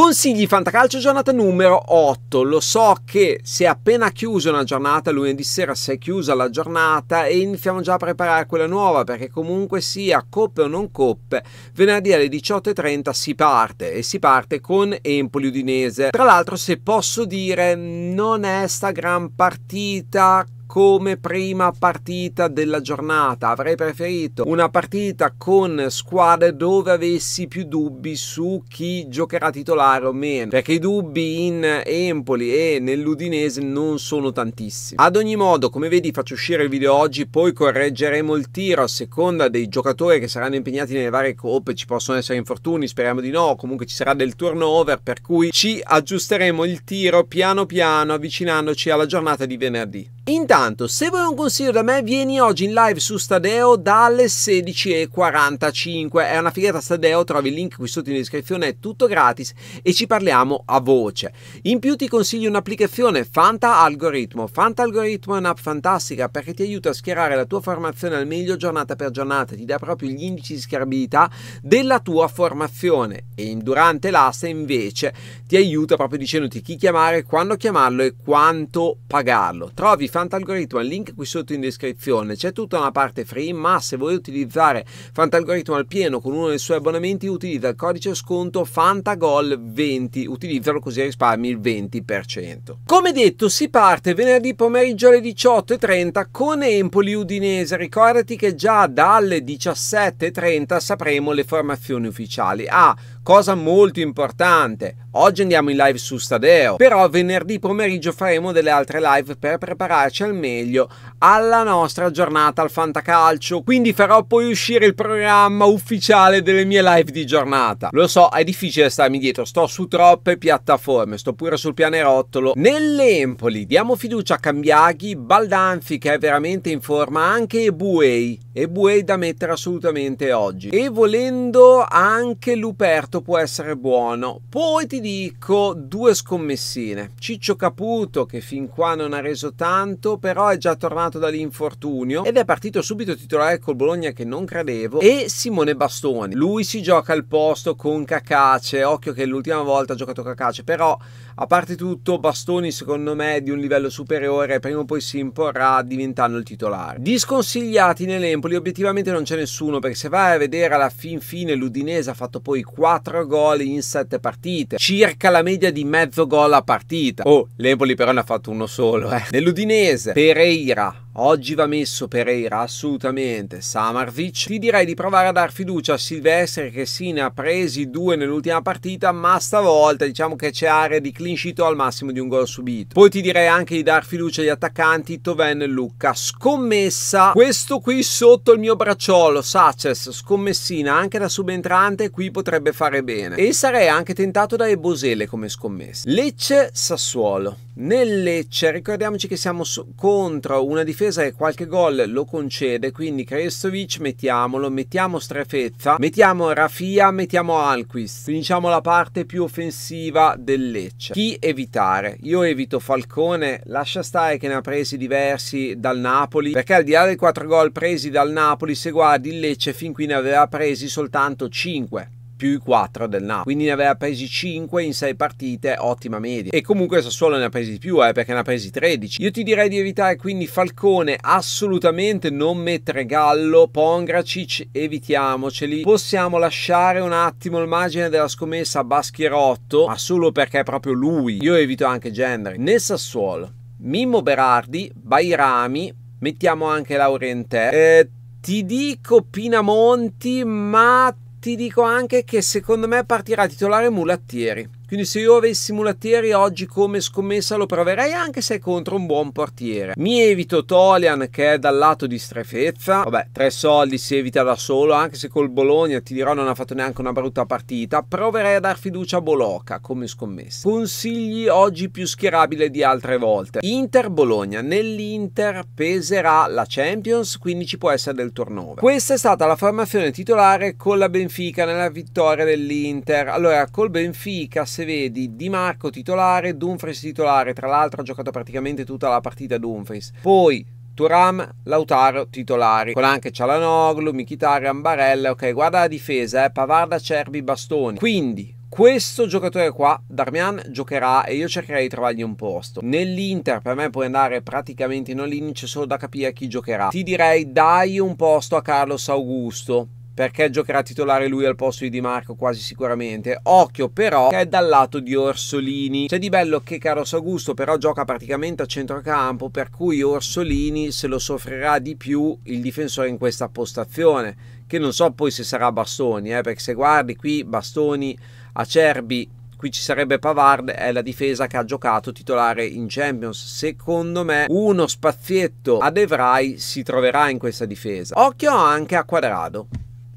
Consigli Fantacalcio giornata numero 8. Lo so che si è appena chiusa una giornata, lunedì sera si è chiusa la giornata e iniziamo già a preparare quella nuova perché comunque sia coppe o non coppe, venerdì alle 18.30 si parte e si parte con Empoli Udinese. Tra l'altro se posso dire non è sta gran partita come prima partita della giornata. Avrei preferito una partita con squadre dove avessi più dubbi su chi giocherà titolare o meno, perché i dubbi in Empoli e nell'Udinese non sono tantissimi. Ad ogni modo, come vedi, faccio uscire il video oggi, poi correggeremo il tiro a seconda dei giocatori che saranno impegnati nelle varie coppe, ci possono essere infortuni, speriamo di no, comunque ci sarà del turnover, per cui ci aggiusteremo il tiro piano piano avvicinandoci alla giornata di venerdì. Intanto, se vuoi un consiglio da me, vieni oggi in live su Stadeo dalle 16.45. È una figata Stadeo, trovi il link qui sotto in descrizione, è tutto gratis e ci parliamo a voce. In più ti consiglio un'applicazione Fanta Algoritmo. Fanta Algoritmo è un'app fantastica perché ti aiuta a schierare la tua formazione al meglio giornata per giornata, ti dà proprio gli indici di schierabilità della tua formazione e durante l'asta invece ti aiuta proprio dicendoti chi chiamare, quando chiamarlo e quanto pagarlo. Trovi Fanta Algoritmo, il link qui sotto in descrizione, c'è tutta una parte free, ma se vuoi utilizzare Fantalgoritmo al pieno con uno dei suoi abbonamenti utilizza il codice sconto FANTAGOL20, utilizzalo così risparmi il 20%. Come detto si parte venerdì pomeriggio alle 18.30 con Empoli Udinese, ricordati che già dalle 17.30 sapremo le formazioni ufficiali. Ah, cosa molto importante. Oggi andiamo in live su Stadeo, però venerdì pomeriggio faremo delle altre live per prepararci al meglio alla nostra giornata al Fantacalcio, quindi farò poi uscire il programma ufficiale delle mie live di giornata. Lo so, è difficile starmi dietro, sto su troppe piattaforme, sto pure sul pianerottolo. Nell'Empoli diamo fiducia a Cambiaghi, Baldanfi che è veramente in forma, anche Ebuei, Ebuei da mettere assolutamente oggi. E volendo anche Luperto quanto può essere buono. Poi ti dico due scommessine. Ciccio Caputo che fin qua non ha reso tanto, però è già tornato dall'infortunio ed è partito subito titolare col Bologna che non credevo e Simone Bastoni. Lui si gioca al posto con Cacace, occhio che l'ultima volta ha giocato Cacace, però a parte tutto, Bastoni secondo me di un livello superiore prima o poi si imporrà diventando il titolare. Disconsigliati nell'Empoli obiettivamente non c'è nessuno perché se vai a vedere alla fin fine l'Udinese ha fatto poi 4 gol in 7 partite, circa la media di mezzo gol a partita. Oh, l'Empoli però ne ha fatto uno solo, eh. Nell'Udinese Pereira Oggi va messo Pereira, assolutamente. Samarvic, ti direi di provare a dar fiducia a Silvestri che sì ne ha presi due nell'ultima partita, ma stavolta diciamo che c'è area di clean sheet al massimo di un gol subito. Poi ti direi anche di dar fiducia agli attaccanti Toven e Lucca. Scommessa, questo qui sotto il mio bracciolo, Saces, scommessina anche da subentrante, qui potrebbe fare bene. E sarei anche tentato da Ebosele come scommessa. Lecce Sassuolo. Nel Lecce ricordiamoci che siamo contro una difesa difesa che qualche gol lo concede, quindi Krestovic mettiamolo, mettiamo Strefezza, mettiamo Rafia, mettiamo Alquist. Finisciamo la parte più offensiva del Lecce. Chi evitare? Io evito Falcone, lascia stare che ne ha presi diversi dal Napoli, perché al di là dei 4 gol presi dal Napoli, se guardi il Lecce fin qui ne aveva presi soltanto 5 più i 4 del Napoli. Quindi ne aveva presi 5 in 6 partite, ottima media. E comunque Sassuolo ne ha presi di più, eh, perché ne ha presi 13. Io ti direi di evitare quindi Falcone, assolutamente non mettere Gallo, Pongracic, evitiamoceli. Possiamo lasciare un attimo il margine della scommessa a Baschierotto, ma solo perché è proprio lui. Io evito anche Gendry. Nel Sassuolo, Mimmo Berardi, Bairami, mettiamo anche Laurentè. Eh, ti dico Pinamonti, ma ti dico anche che secondo me partirà titolare Mulattieri. Quindi se io avessi Mulatieri oggi come scommessa lo proverei anche se è contro un buon portiere. Mi evito Tolian che è dal lato di strefezza. Vabbè, tre soldi si evita da solo, anche se col Bologna ti dirò non ha fatto neanche una brutta partita. Proverei a dar fiducia a Bolocca come scommessa. Consigli oggi più schierabile di altre volte. Inter-Bologna. Nell'Inter peserà la Champions, quindi ci può essere del turnover. Questa è stata la formazione titolare con la Benfica nella vittoria dell'Inter. Allora, col Benfica se vedi Di Marco titolare, Dumfries titolare, tra l'altro ha giocato praticamente tutta la partita Dumfries. Poi Turam, Lautaro titolari, con anche Cialanoglu, Mkhitaryan, Barella, ok, guarda la difesa, eh, Pavarda, Cerbi, Bastoni. Quindi questo giocatore qua, Darmian, giocherà e io cercherei di trovargli un posto. Nell'Inter per me puoi andare praticamente in all c'è solo da capire chi giocherà. Ti direi dai un posto a Carlos Augusto, perché giocherà titolare lui al posto di Di Marco quasi sicuramente. Occhio però che è dal lato di Orsolini. C'è di bello che Carlos Augusto però gioca praticamente a centrocampo per cui Orsolini se lo soffrirà di più il difensore in questa postazione che non so poi se sarà Bastoni eh, perché se guardi qui Bastoni, Acerbi qui ci sarebbe Pavard, è la difesa che ha giocato titolare in Champions. Secondo me uno spazietto ad Evrai si troverà in questa difesa. Occhio anche a Quadrado.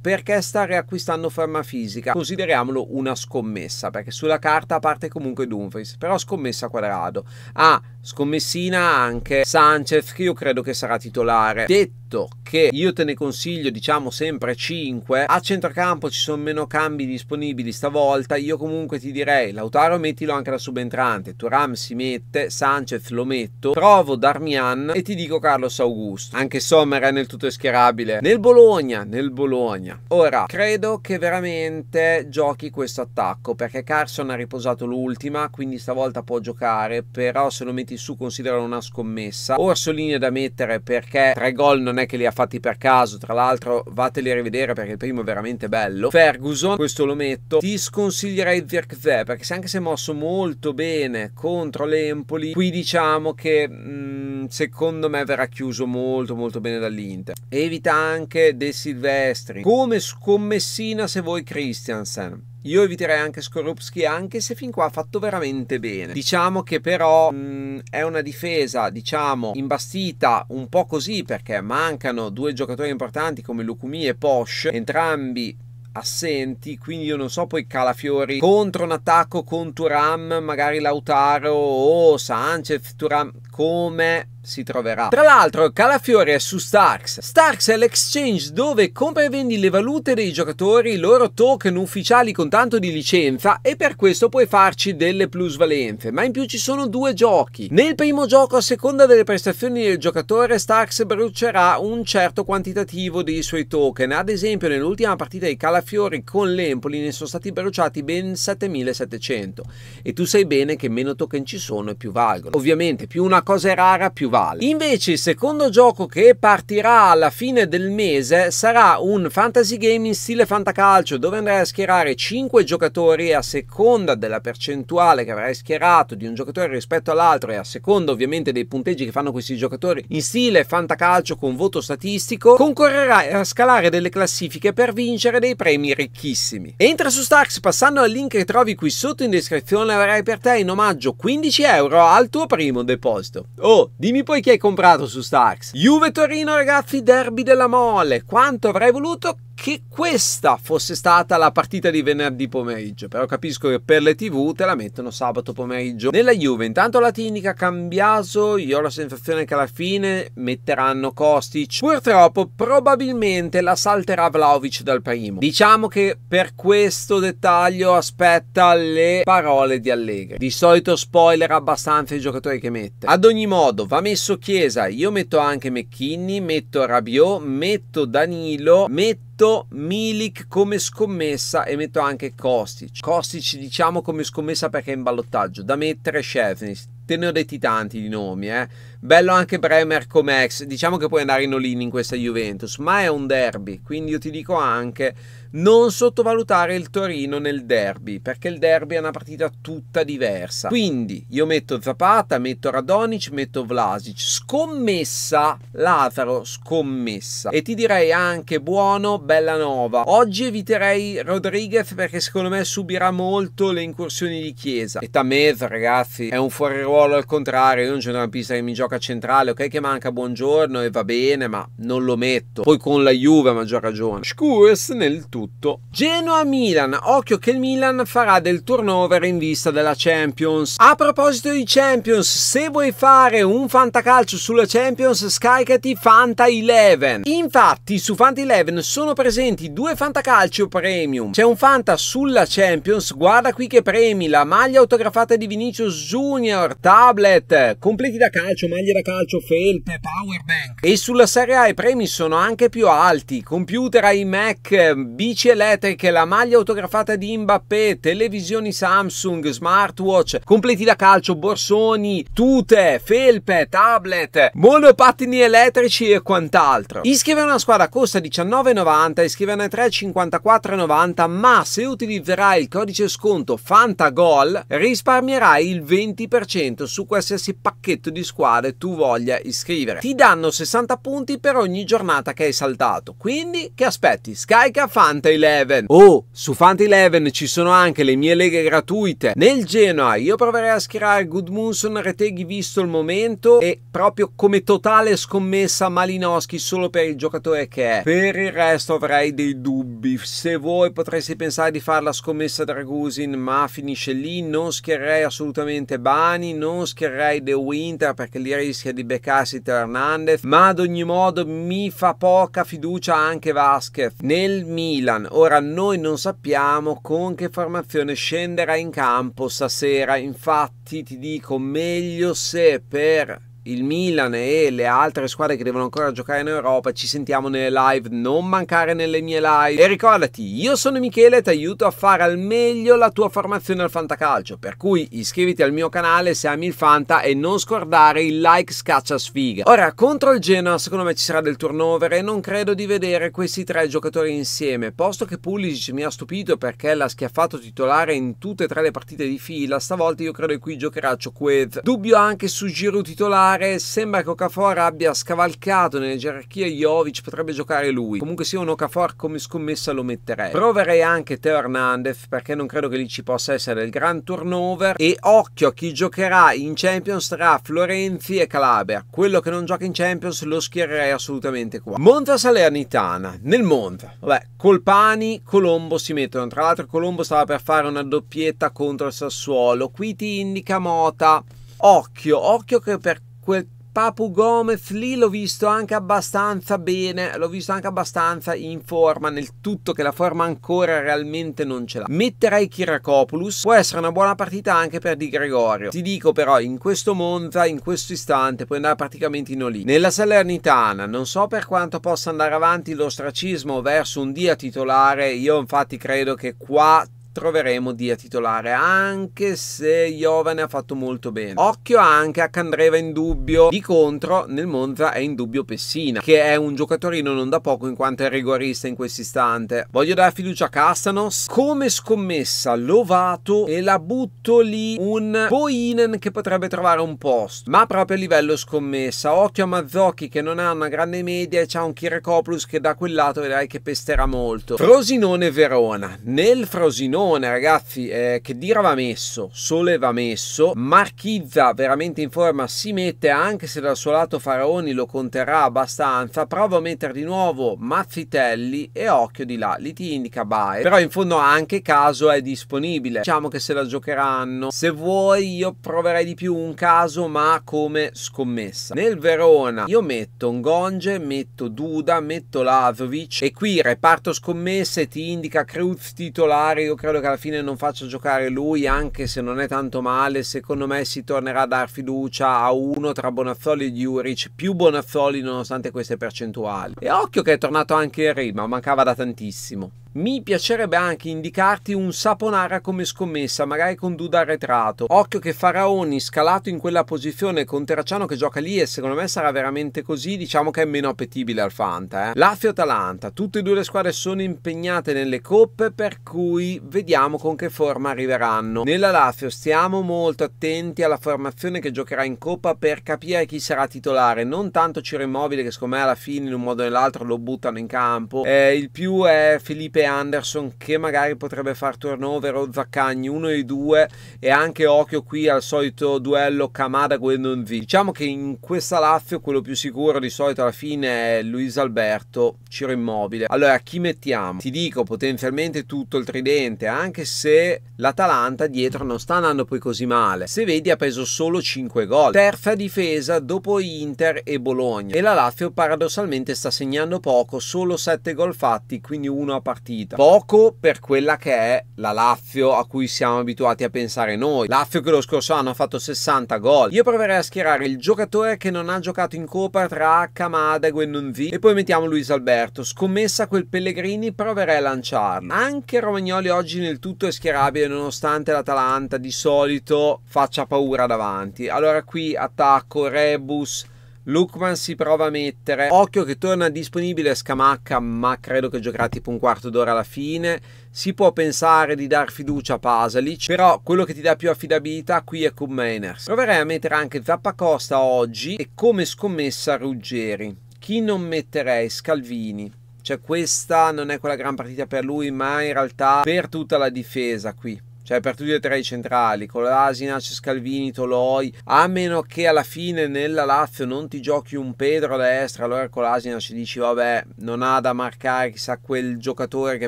Perché stare acquistando forma fisica? Consideriamolo una scommessa, perché sulla carta parte comunque Dumfries, però scommessa quadrado. Ah, scommessina anche Sanchez, che io credo che sarà titolare. Detto detto che io te ne consiglio diciamo sempre 5, a centrocampo ci sono meno cambi disponibili stavolta, io comunque ti direi Lautaro mettilo anche da subentrante, Turam si mette, Sanchez lo metto, trovo Darmian e ti dico Carlos Augusto, anche Sommer è nel tutto schierabile, nel Bologna, nel Bologna. Ora, credo che veramente giochi questo attacco perché Carson ha riposato l'ultima, quindi stavolta può giocare, però se lo metti su consideralo una scommessa. Orsolini è da mettere perché tre gol non è è che li ha fatti per caso, tra l'altro vateli a rivedere perché il primo è veramente bello. Ferguson, questo lo metto, ti sconsiglierei Zirkzee perché se anche se è mosso molto bene contro l'Empoli, qui diciamo che mh, mm, secondo me verrà chiuso molto molto bene dall'Inter. Evita anche De Silvestri, come scommessina se vuoi Christiansen io eviterei anche Skorupski anche se fin qua ha fatto veramente bene. Diciamo che però mh, mm, è una difesa, diciamo, imbastita un po' così perché mancano due giocatori importanti come Lukumi e Posh, entrambi assenti, quindi io non so poi Calafiori contro un attacco con Turam, magari Lautaro o Sanchez, Turam, come si troverà. Tra l'altro Calafiore è su Starks. Starks è l'exchange dove compra e vendi le valute dei giocatori, i loro token ufficiali con tanto di licenza e per questo puoi farci delle plusvalenze. Ma in più ci sono due giochi. Nel primo gioco a seconda delle prestazioni del giocatore Starks brucerà un certo quantitativo dei suoi token. Ad esempio nell'ultima partita di Calafiori con l'Empoli ne sono stati bruciati ben 7700 e tu sai bene che meno token ci sono e più valgono. Ovviamente più una una cosa rara più vale. Invece il secondo gioco che partirà alla fine del mese sarà un fantasy game in stile fantacalcio dove andrai a schierare 5 giocatori a seconda della percentuale che avrai schierato di un giocatore rispetto all'altro e a seconda ovviamente dei punteggi che fanno questi giocatori in stile fantacalcio con voto statistico concorrerai a scalare delle classifiche per vincere dei premi ricchissimi. Entra su Starks passando al link che trovi qui sotto in descrizione avrai per te in omaggio 15 euro al tuo primo deposito visto. Oh, dimmi poi chi hai comprato su Starks. Juve Torino, ragazzi, derby della mole. Quanto avrei voluto che questa fosse stata la partita di venerdì pomeriggio, però capisco che per le tv te la mettono sabato pomeriggio. Nella Juve intanto la Tinica, cambiato, io ho la sensazione che alla fine metteranno Kostic, purtroppo probabilmente la salterà Vlaovic dal primo. Diciamo che per questo dettaglio aspetta le parole di Allegri, di solito spoiler abbastanza i giocatori che mette. Ad ogni modo va messo Chiesa, io metto anche McKinney, metto Rabiot, metto Danilo, metto metto Milik come scommessa e metto anche Kostic. Kostic diciamo come scommessa perché è in ballottaggio. Da mettere Shevnis. Te ne ho detti tanti di nomi, eh. Bello anche Bremer come ex. Diciamo che puoi andare in all in questa Juventus, ma è un derby, quindi io ti dico anche non sottovalutare il Torino nel derby, perché il derby è una partita tutta diversa. Quindi io metto Zapata, metto Radonic, metto Vlasic. Scommessa, Lazaro, scommessa. E ti direi anche buono bella nova. Oggi eviterei Rodriguez perché secondo me subirà molto le incursioni di Chiesa. E Tamez, ragazzi, è un fuori ruolo al contrario. Io una pista che mi gioca a centrale, ok che manca buongiorno e va bene, ma non lo metto. Poi con la Juve a maggior ragione. Scurs nel tuo tutto. Genoa-Milan, occhio che il Milan farà del turnover in vista della Champions. A proposito di Champions, se vuoi fare un fantacalcio sulla Champions, scaricati Fanta 11. Infatti su Fanta 11 sono presenti due fantacalcio premium. C'è un Fanta sulla Champions, guarda qui che premi, la maglia autografata di Vinicius Junior, tablet, completi da calcio, maglie da calcio, felpe, powerbank. E sulla Serie A i premi sono anche più alti, computer iMac, B bici elettriche, la maglia autografata di Mbappé, televisioni Samsung, smartwatch, completi da calcio, borsoni, tute, felpe, tablet, monopattini elettrici e quant'altro. Iscrivere una squadra costa 19,90, iscriverne 3 54,90, ma se utilizzerai il codice sconto FantaGol risparmierai il 20% su qualsiasi pacchetto di squadre tu voglia iscrivere. Ti danno 60 punti per ogni giornata che hai saltato, quindi che aspetti? Scarica Fanta 11. Oh, su Fanta 11 ci sono anche le mie leghe gratuite. Nel Genoa io proverei a schierare Gudmundsson Reteghi visto il momento e proprio come totale scommessa Malinowski solo per il giocatore che è. Per il resto avrei dei dubbi. Se voi potreste pensare di fare la scommessa Dragusin ma finisce lì, non schiererei assolutamente Bani, non schiererei De Winter perché lì rischia di beccarsi tra Hernandez, ma ad ogni modo mi fa poca fiducia anche Vasquez. Nel Milan Milan. Ora noi non sappiamo con che formazione scenderà in campo stasera, infatti ti dico meglio se per il Milan e le altre squadre che devono ancora giocare in Europa, ci sentiamo nelle live, non mancare nelle mie live. E ricordati, io sono Michele e ti aiuto a fare al meglio la tua formazione al fantacalcio, per cui iscriviti al mio canale se ami il Fanta e non scordare il like scaccia sfiga. Ora, contro il Genoa secondo me ci sarà del turnover e non credo di vedere questi tre giocatori insieme, posto che Pulisic mi ha stupito perché l'ha schiaffato titolare in tutte e tre le partite di fila, stavolta io credo che qui giocherà Cioquez. Dubbio anche su Giro titolare, titolare, sembra che Okafor abbia scavalcato nelle gerarchie Jovic, potrebbe giocare lui. Comunque sia un Okafor come scommessa lo metterei. Proverei anche Teo Hernandez perché non credo che lì ci possa essere il gran turnover e occhio a chi giocherà in Champions tra Florenzi e Calabria. Quello che non gioca in Champions lo schiererei assolutamente qua. Monta Salernitana, nel Monta Vabbè, Colpani, Colombo si mettono. Tra l'altro Colombo stava per fare una doppietta contro il Sassuolo. Qui ti indica Mota. Occhio, occhio che per quel Papu Gomez lì l'ho visto anche abbastanza bene, l'ho visto anche abbastanza in forma, nel tutto che la forma ancora realmente non ce l'ha. Metterei Kirakopoulos, può essere una buona partita anche per Di Gregorio. Ti dico però, in questo Monza, in questo istante, puoi andare praticamente in Oli. Nella Salernitana, non so per quanto possa andare avanti l'ostracismo verso un dia titolare, io infatti credo che qua troveremo Dia titolare anche se Jovane ha fatto molto bene occhio anche a Candreva in dubbio di contro nel Monza è in dubbio Pessina che è un giocatorino non da poco in quanto è rigorista in questo istante voglio dare fiducia a Castanos come scommessa Lovato e la butto lì un Boinen che potrebbe trovare un posto ma proprio a livello scommessa occhio a Mazzocchi che non ha una grande media e c'ha un Kirekoplus che da quel lato vedrai che pesterà molto Frosinone Verona nel Frosinone Bellone, ragazzi, eh, che dire va messo, Sole va messo, Marchizza veramente in forma si mette, anche se dal suo lato Faraoni lo conterrà abbastanza, provo a mettere di nuovo Mazzitelli e occhio di là, lì ti indica Bye. però in fondo anche Caso è disponibile, diciamo che se la giocheranno, se vuoi io proverei di più un Caso ma come scommessa. Nel Verona io metto Ngonge, metto Duda, metto Lavovic e qui reparto scommesse ti indica Cruz titolare io credo Carlo che alla fine non faccia giocare lui, anche se non è tanto male, secondo me si tornerà a dar fiducia a uno tra Bonazzoli e Juric, più Bonazzoli nonostante queste percentuali. E occhio che è tornato anche Rima, mancava da tantissimo. Mi piacerebbe anche indicarti un Saponara come scommessa, magari con Duda arretrato. Occhio che Faraoni scalato in quella posizione con Terracciano che gioca lì e secondo me sarà veramente così, diciamo che è meno appetibile al Fanta. Eh. Lazio-Atalanta, tutte e due le squadre sono impegnate nelle coppe per cui vediamo con che forma arriveranno. Nella Lazio stiamo molto attenti alla formazione che giocherà in coppa per capire chi sarà titolare, non tanto Ciro Immobile che secondo me alla fine in un modo o nell'altro lo buttano in campo, eh, il più è Felipe Pepe Anderson che magari potrebbe far turnover o Zaccagni, uno e due e anche occhio qui al solito duello Kamada Guendon V. Diciamo che in questa Lazio quello più sicuro di solito alla fine è Luis Alberto, Ciro Immobile. Allora chi mettiamo? Ti dico potenzialmente tutto il tridente anche se l'Atalanta dietro non sta andando poi così male. Se vedi ha preso solo 5 gol. Terza difesa dopo Inter e Bologna e la Lazio paradossalmente sta segnando poco, solo 7 gol fatti, quindi uno a partita partita. Poco per quella che è la Lazio a cui siamo abituati a pensare noi. Lazio che lo scorso anno ha fatto 60 gol. Io proverei a schierare il giocatore che non ha giocato in Coppa tra Kamada e Guendonzi e poi mettiamo Luis Alberto. Scommessa quel Pellegrini proverei a lanciarlo. Anche Romagnoli oggi nel tutto è schierabile nonostante l'Atalanta di solito faccia paura davanti. Allora qui attacco Rebus Lukman si prova a mettere, occhio che torna disponibile Scamacca ma credo che giocherà tipo un quarto d'ora alla fine, si può pensare di dar fiducia a Pasalic, però quello che ti dà più affidabilità qui è con meiners Proverei a mettere anche Zappacosta oggi e come scommessa Ruggeri. Chi non metterei? Scalvini. Cioè questa non è quella gran partita per lui ma in realtà per tutta la difesa qui cioè per tutti e tre i centrali, con Colasinac, Scalvini, Toloi, a meno che alla fine nella Lazio non ti giochi un Pedro a destra, allora con Colasinac dici vabbè non ha da marcare chissà quel giocatore che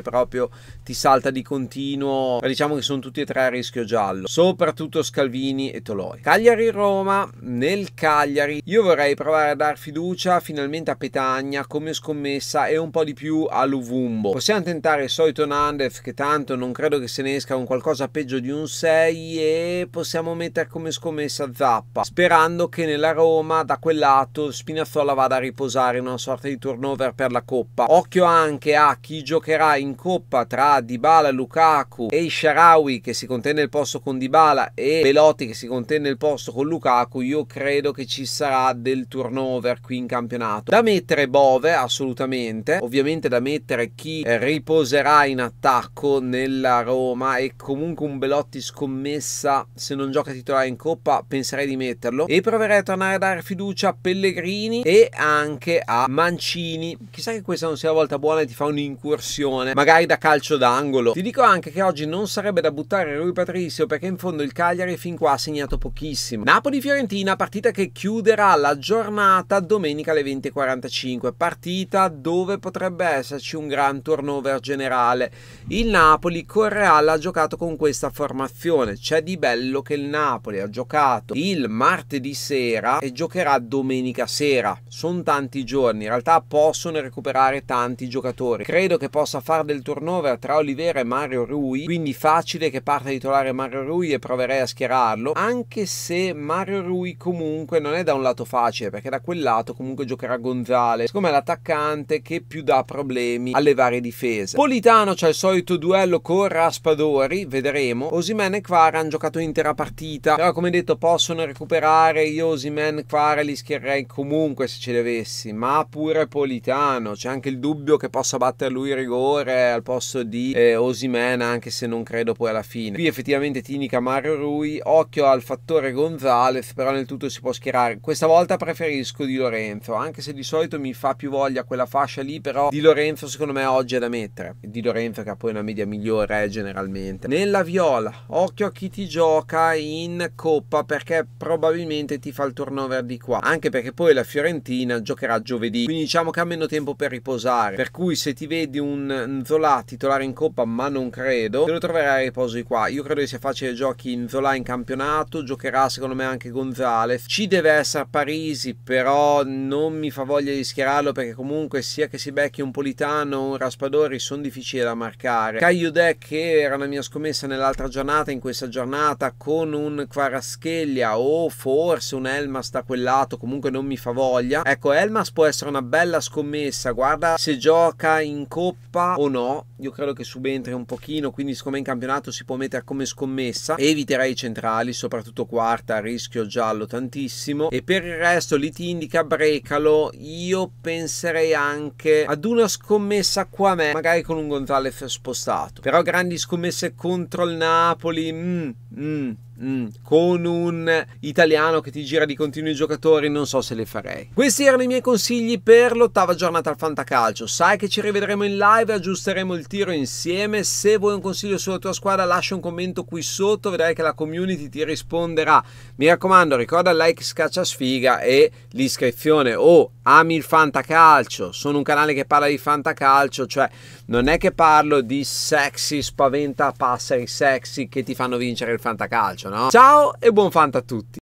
proprio ti salta di continuo, ma diciamo che sono tutti e tre a rischio giallo, soprattutto Scalvini e Toloi. Cagliari-Roma, nel Cagliari io vorrei provare a dar fiducia finalmente a Petagna come scommessa e un po' di più a Luvumbo. Possiamo tentare il solito Nandef che tanto non credo che se ne esca con qualcosa peggio di un 6 e possiamo mettere come scommessa Zappa, sperando che nella Roma da quel lato Spinazzola vada a riposare in una sorta di turnover per la Coppa. Occhio anche a chi giocherà in Coppa tra Dybala, Lukaku e Sharawi che si contende il posto con Dybala e Velotti che si contende il posto con Lukaku, io credo che ci sarà del turnover qui in campionato. Da mettere Bove assolutamente, ovviamente da mettere chi eh, riposerà in attacco nella Roma e comunque comunque un Belotti scommessa se non gioca titolare in Coppa penserei di metterlo e proverei a tornare a dare fiducia a Pellegrini e anche a Mancini chissà che questa non sia la volta buona e ti fa un'incursione magari da calcio d'angolo ti dico anche che oggi non sarebbe da buttare Rui Patricio perché in fondo il Cagliari fin qua ha segnato pochissimo Napoli-Fiorentina partita che chiuderà la giornata domenica alle 20.45 partita dove potrebbe esserci un gran turnover generale il Napoli Correal ha giocato con questa formazione. C'è di bello che il Napoli ha giocato il martedì sera e giocherà domenica sera. Sono tanti giorni, in realtà possono recuperare tanti giocatori. Credo che possa fare del turnover tra Olivera e Mario Rui, quindi facile che parta titolare Mario Rui e proverei a schierarlo, anche se Mario Rui comunque non è da un lato facile, perché da quel lato comunque giocherà Gonzales, come l'attaccante che più dà problemi alle varie difese. Politano c'è il solito duello con Raspadori, vedremo vedremo. Osimen e Quara hanno giocato intera partita, però come detto possono recuperare, io Osimen e Quara li schiererei comunque se ce li avessi, ma pure Politano, c'è anche il dubbio che possa battere lui il rigore al posto di eh, Osimen, anche se non credo poi alla fine. Qui effettivamente Tinica Mario Rui, occhio al fattore Gonzalez, però nel tutto si può schierare. Questa volta preferisco Di Lorenzo, anche se di solito mi fa più voglia quella fascia lì, però Di Lorenzo secondo me oggi è da mettere. Di Lorenzo che ha poi una media migliore eh, generalmente. Nella Viola, occhio a chi ti gioca in Coppa perché probabilmente ti fa il turnover di qua, anche perché poi la Fiorentina giocherà giovedì, quindi diciamo che ha meno tempo per riposare, per cui se ti vedi un Zola titolare in Coppa, ma non credo, te lo troverai a riposo di qua, io credo che sia facile giochi in Zola in campionato, giocherà secondo me anche Gonzalez, ci deve essere Parisi, però non mi fa voglia di schierarlo perché comunque sia che si becchi un Politano o un Raspadori sono difficili da marcare, Caio De che era una mia scommessa nel nell'altra giornata, in questa giornata, con un Quarascheglia o forse un Elmas da quel lato, comunque non mi fa voglia. Ecco, Elmas può essere una bella scommessa, guarda se gioca in coppa o no. Io credo che subentri un pochino, quindi siccome in campionato si può mettere come scommessa, eviterei i centrali, soprattutto quarta, rischio giallo tantissimo. E per il resto lì ti indica Brecalo, io penserei anche ad una scommessa qua a me, magari con un Gonzalez spostato. Però grandi scommesse contro col Napoli. Mm, mm. Mm, con un italiano che ti gira di continuo i giocatori non so se le farei. Questi erano i miei consigli per l'ottava giornata al Fantacalcio. Sai che ci rivedremo in live aggiusteremo il tiro insieme. Se vuoi un consiglio sulla tua squadra lascia un commento qui sotto, vedrai che la community ti risponderà. Mi raccomando, ricorda il like scaccia sfiga e l'iscrizione o oh, ami il Fantacalcio. Sono un canale che parla di Fantacalcio, cioè non è che parlo di sexy spaventa passeri sexy che ti fanno vincere il Fantacalcio lancio, no? Ciao e buon fanta a tutti!